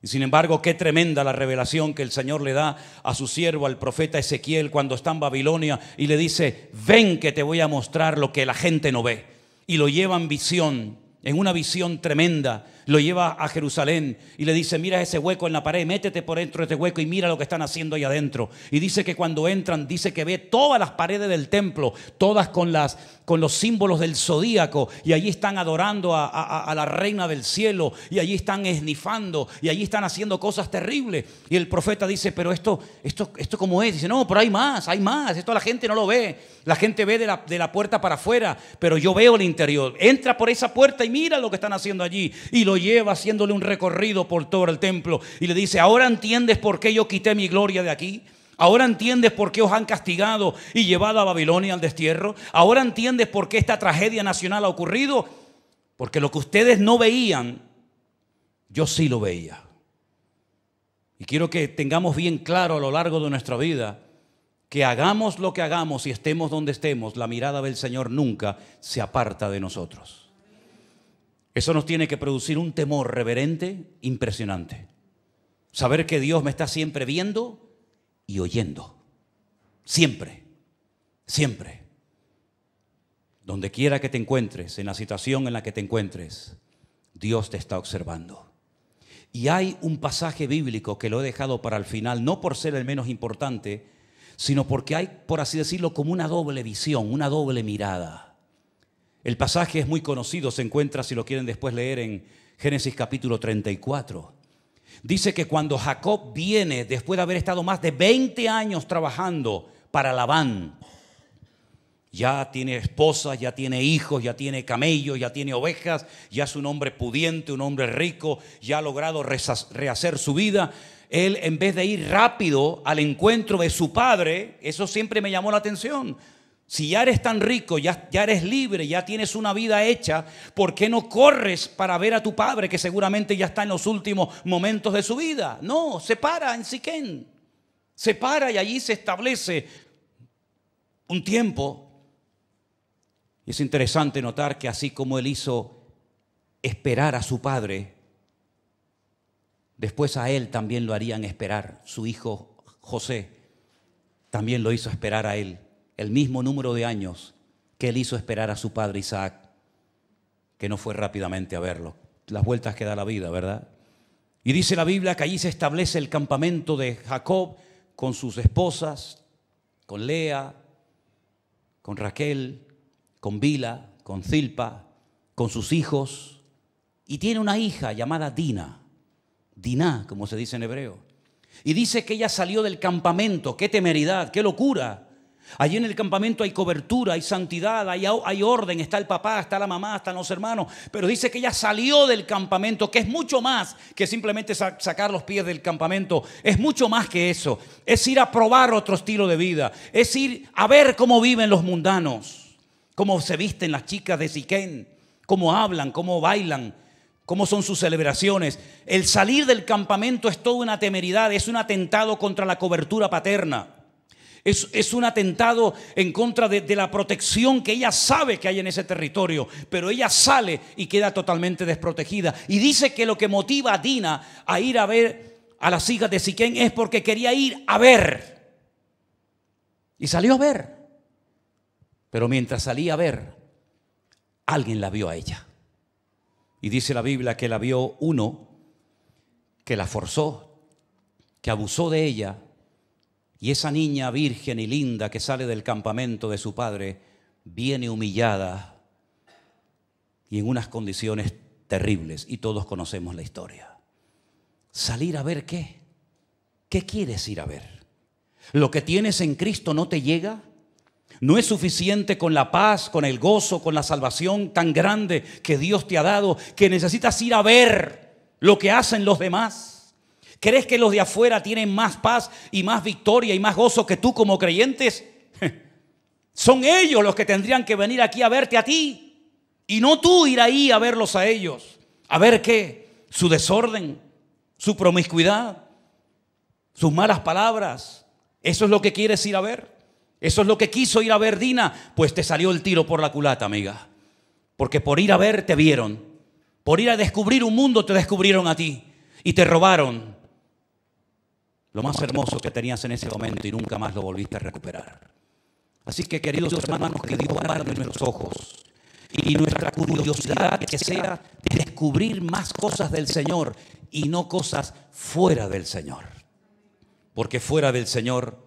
Y sin embargo, qué tremenda la revelación que el Señor le da a su siervo, al profeta Ezequiel, cuando está en Babilonia y le dice, ven que te voy a mostrar lo que la gente no ve. Y lo lleva en visión, en una visión tremenda, lo lleva a Jerusalén y le dice, mira ese hueco en la pared, métete por dentro de este hueco y mira lo que están haciendo ahí adentro. Y dice que cuando entran, dice que ve todas las paredes del templo, todas con, las, con los símbolos del zodíaco, y allí están adorando a, la reina del cielo, y allí están esnifando, y allí están haciendo cosas terribles. Y el profeta dice, pero esto, esto, esto como es, dice, no, pero hay más, hay más, esto la gente no lo ve, la gente ve de la, de la puerta para afuera, pero yo veo el interior. Entra por esa puerta y mira lo que están haciendo allí. Y lo lleva haciéndole un recorrido por todo el templo y le dice, ahora entiendes por qué yo quité mi gloria de aquí. Ahora entiendes por qué os han castigado y llevado a Babilonia al destierro. Ahora entiendes por qué esta tragedia nacional ha ocurrido. Porque lo que ustedes no veían, yo sí lo veía. Y quiero que tengamos bien claro a lo largo de nuestra vida que hagamos lo que hagamos y estemos donde estemos, la mirada del Señor nunca se aparta de nosotros. Eso nos tiene que producir un temor reverente impresionante. Saber que Dios me está siempre viendo y oyendo. Siempre, siempre. Donde quiera que te encuentres, en la situación en la que te encuentres, Dios te está observando. Y hay un pasaje bíblico que lo he dejado para el final, no por ser el menos importante, sino porque hay, por así decirlo, como una doble visión, una doble mirada. El pasaje es muy conocido, se encuentra, si lo quieren después leer, en Génesis capítulo 34. Dice que cuando Jacob viene, después de haber estado más de 20 años trabajando para Labán, ya tiene esposa, ya tiene hijos, ya tiene camellos, ya tiene ovejas, ya es un hombre pudiente, un hombre rico, ya ha logrado rehacer su vida. Él, en vez de ir rápido al encuentro de su padre, eso siempre me llamó la atención. Si ya eres tan rico, ya, ya, eres libre, ya tienes una vida hecha, ¿por qué no corres para ver a tu padre que seguramente ya está en los últimos momentos de su vida? No, se para en Siquén. Se para y allí se establece un tiempo. Y es interesante notar que así como él hizo esperar a su padre, después a él también lo harían esperar. Su hijo José también lo hizo esperar a él el mismo número de años que él hizo esperar a su padre Isaac, que no fue rápidamente a verlo. Las vueltas que da la vida, ¿verdad? Y dice la Biblia que allí se establece el campamento de Jacob con sus esposas, con Lea, con Raquel, con Bila, con Zilpa, con sus hijos, y tiene una hija llamada Dina, Diná, como se dice en hebreo. Y dice que ella salió del campamento, qué temeridad, qué locura, Allí en el campamento hay cobertura, hay santidad, hay, orden, está el papá, está la mamá, están los hermanos. Pero dice que ella salió del campamento, que es mucho más que simplemente sacar los pies del campamento. Es mucho más que eso. Es ir a probar otro estilo de vida. Es ir a ver cómo viven los mundanos, cómo se visten las chicas de Siquén, cómo hablan, cómo bailan, cómo son sus celebraciones. El salir del campamento es toda una temeridad, es un atentado contra la cobertura paterna. Es, un atentado en contra de, de la protección que ella sabe que hay en ese territorio, pero ella sale y queda totalmente desprotegida. Y dice que lo que motiva a Dina a ir a ver a las hijas de Siquén es porque quería ir a ver. Y salió a ver. Pero mientras salía a ver, alguien la vio a ella. Y dice la Biblia que la vio uno que la forzó, que abusó de ella y esa niña virgen y linda que sale del campamento de su padre viene humillada y en unas condiciones terribles. Y todos conocemos la historia. ¿Salir a ver qué? ¿Qué quieres ir a ver? ¿Lo que tienes en Cristo no te llega? No es suficiente con la paz, con el gozo, con la salvación tan grande que Dios te ha dado, que necesitas ir a ver lo que hacen los demás. ¿Crees que los de afuera tienen más paz y más victoria y más gozo que tú como creyentes? Son ellos los que tendrían que venir aquí a verte a ti y no tú ir ahí a verlos a ellos. A ver qué, su desorden, su promiscuidad, sus malas palabras. Eso es lo que quieres ir a ver. Eso es lo que quiso ir a ver Dina. Pues te salió el tiro por la culata, amiga. Porque por ir a ver te vieron. Por ir a descubrir un mundo te descubrieron a ti y te robaron lo más hermoso que tenías en ese momento y nunca más lo volviste a recuperar. Así que queridos hermanos, que Dios guarde nuestros ojos y nuestra curiosidad que sea descubrir más cosas del Señor y no cosas fuera del Señor. Porque fuera del Señor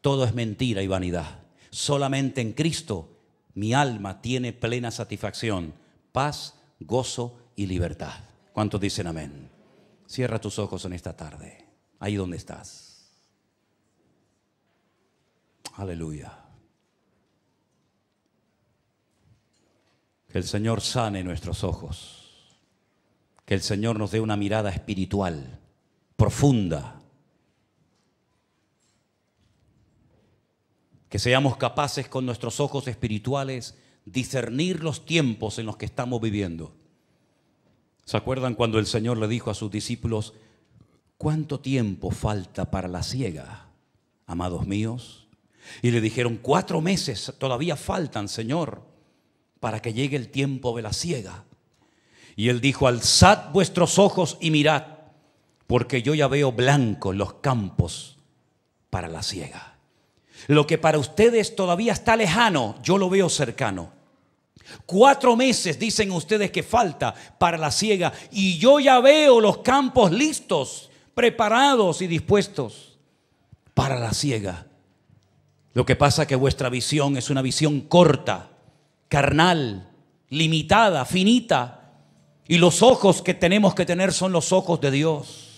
todo es mentira y vanidad. Solamente en Cristo mi alma tiene plena satisfacción, paz, gozo y libertad. ¿Cuántos dicen amén? Cierra tus ojos en esta tarde ahí donde estás. Aleluya. Que el Señor sane nuestros ojos. Que el Señor nos dé una mirada espiritual, profunda. Que seamos capaces con nuestros ojos espirituales discernir los tiempos en los que estamos viviendo. ¿Se acuerdan cuando el Señor le dijo a sus discípulos, ¿cuánto tiempo falta para la ciega, amados míos? Y le dijeron, cuatro meses todavía faltan, Señor, para que llegue el tiempo de la ciega. Y él dijo, alzad vuestros ojos y mirad, porque yo ya veo blanco los campos para la ciega. Lo que para ustedes todavía está lejano, yo lo veo cercano. Cuatro meses dicen ustedes que falta para la ciega y yo ya veo los campos listos preparados y dispuestos para la ciega. Lo que pasa es que vuestra visión es una visión corta, carnal, limitada, finita. Y los ojos que tenemos que tener son los ojos de Dios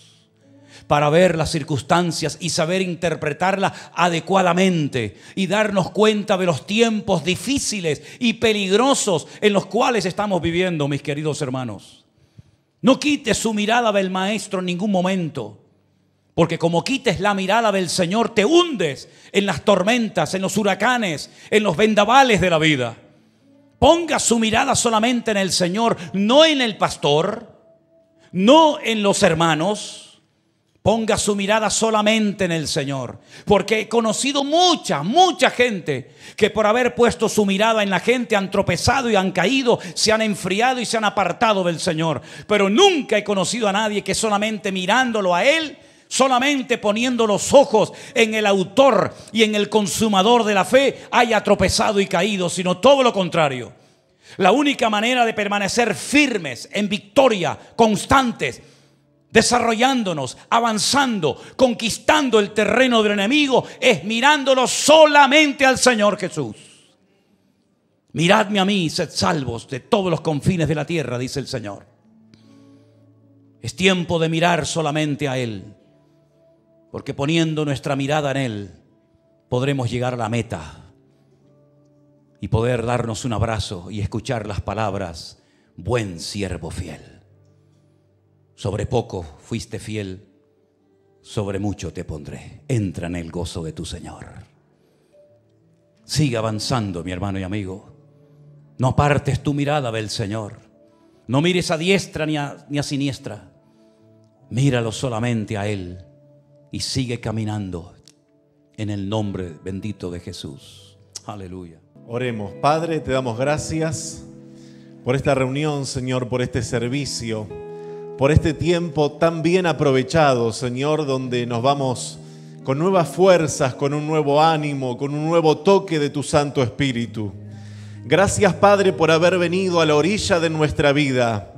para ver las circunstancias y saber interpretarlas adecuadamente y darnos cuenta de los tiempos difíciles y peligrosos en los cuales estamos viviendo, mis queridos hermanos. No quites su mirada del maestro en ningún momento. Porque como quites la mirada del Señor, te hundes en las tormentas, en los huracanes, en los vendavales de la vida. Ponga su mirada solamente en el Señor, no en el pastor, no en los hermanos Ponga su mirada solamente en el Señor. Porque he conocido mucha, mucha gente que por haber puesto su mirada en la gente han tropezado y han caído, se han enfriado y se han apartado del Señor. Pero nunca he conocido a nadie que solamente mirándolo a Él, solamente poniendo los ojos en el autor y en el consumador de la fe, haya tropezado y caído, sino todo lo contrario. La única manera de permanecer firmes, en victoria, constantes, desarrollándonos, avanzando, conquistando el terreno del enemigo, es mirándolo solamente al Señor Jesús. Miradme a mí, y sed salvos de todos los confines de la tierra, dice el Señor. Es tiempo de mirar solamente a Él, porque poniendo nuestra mirada en Él, podremos llegar a la meta y poder darnos un abrazo y escuchar las palabras, buen siervo fiel. Sobre poco fuiste fiel, sobre mucho te pondré. Entra en el gozo de tu Señor. Sigue avanzando, mi hermano y amigo. No apartes tu mirada del Señor. No mires a diestra ni a, ni a siniestra. Míralo solamente a Él y sigue caminando en el nombre bendito de Jesús. Aleluya. Oremos, Padre, te damos gracias por esta reunión, Señor, por este servicio por este tiempo tan bien aprovechado, Señor, donde nos vamos con nuevas fuerzas, con un nuevo ánimo, con un nuevo toque de tu Santo Espíritu. Gracias, Padre, por haber venido a la orilla de nuestra vida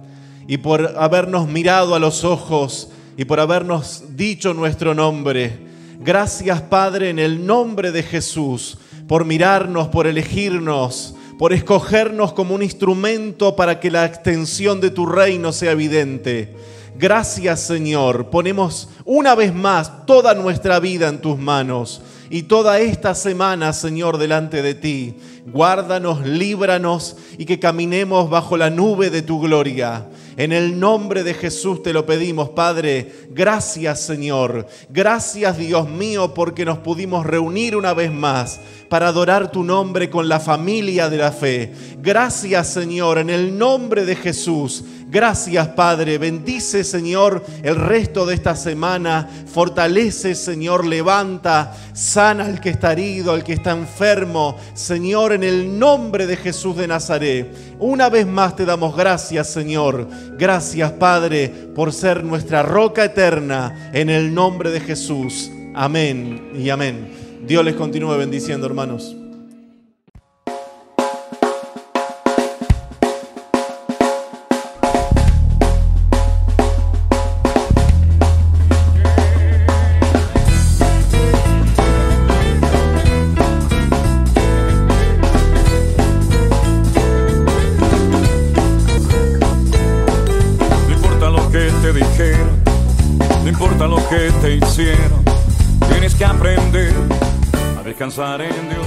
y por habernos mirado a los ojos y por habernos dicho nuestro nombre. Gracias, Padre, en el nombre de Jesús, por mirarnos, por elegirnos, por escogernos como un instrumento para que la extensión de tu reino sea evidente. Gracias Señor, ponemos una vez más toda nuestra vida en tus manos y toda esta semana Señor delante de ti. Guárdanos, líbranos y que caminemos bajo la nube de tu gloria. En el nombre de Jesús te lo pedimos, Padre. Gracias, Señor. Gracias, Dios mío, porque nos pudimos reunir una vez más para adorar tu nombre con la familia de la fe. Gracias, Señor, en el nombre de Jesús. Gracias, Padre. Bendice, Señor, el resto de esta semana. Fortalece, Señor, levanta, sana al que está herido, al que está enfermo. Señor, en el nombre de Jesús de Nazaret. Una vez más te damos gracias, Señor. Gracias, Padre, por ser nuestra roca eterna. En el nombre de Jesús. Amén y amén. Dios les continúe bendiciendo, hermanos. descansar em Deus.